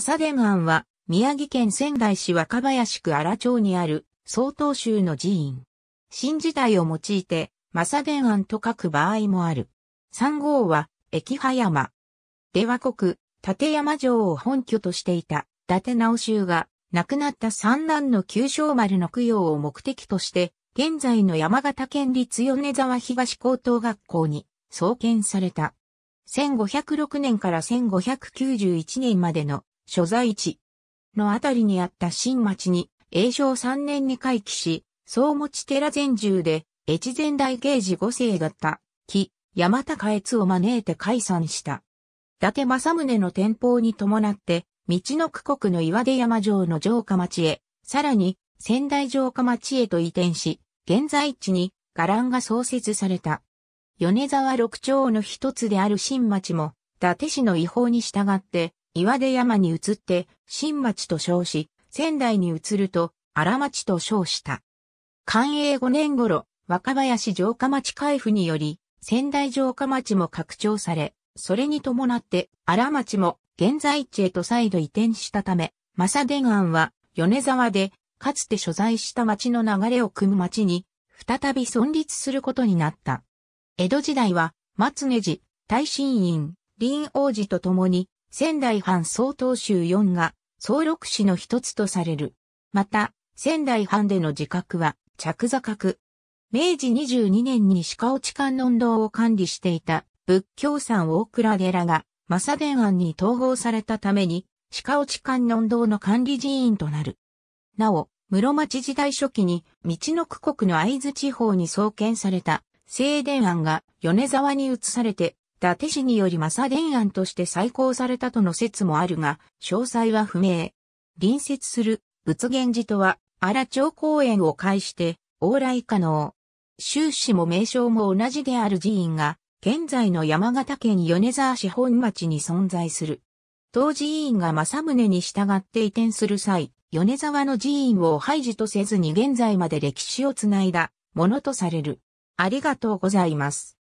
正伝庵は、宮城県仙台市若林区荒町にある、曹洞宗の寺院。新時代を用いて、正伝庵と書く場合もある。三号は、駅葉山。出は、国、立山城を本拠としていた、伊達直州が、亡くなった三男の旧正丸の供養を目的として、現在の山形県立米沢東高等学校に創建された。1506年から1591年までの所在地のあたりにあった新町に、永正3年に回帰し、総持寺前住で、越前大刑事五世だった、木、山高越を招いて解散した。伊達政宗の天保に伴って、道の区国の岩出山城の城下町へ、さらに仙台城下町へと移転し、現在地に伽藍が創設された。米沢六町の一つである新町も、伊達市の違法に従って、岩出山に移って、新町と称し、仙台に移ると、荒町と称した。寛永5年頃、若林城下町開府により、仙台城下町も拡張され、それに伴って荒町も現在地へと再度移転したため、正出岸は米沢で、かつて所在した町の流れを組む町に、再び存立することになった。江戸時代は、松根寺、大神院、林王寺と共に、仙台藩総統州4が総六市の一つとされる。また、仙台藩での自覚は着座格。明治22年に鹿落観音堂を管理していた仏教山大倉寺が正殿案に統合されたために鹿落観音堂の管理寺院となる。なお、室町時代初期に道の区国の合津地方に創建された正殿案が米沢に移されて達氏により正伝案として再考されたとの説もあるが、詳細は不明。隣接する仏源寺とは、荒町公園を介して、往来可能。収支も名称も同じである寺院が、現在の山形県米沢市本町に存在する。当寺院が政宗に従って移転する際、米沢の寺院を廃寺とせずに現在まで歴史をつないだものとされる。ありがとうございます。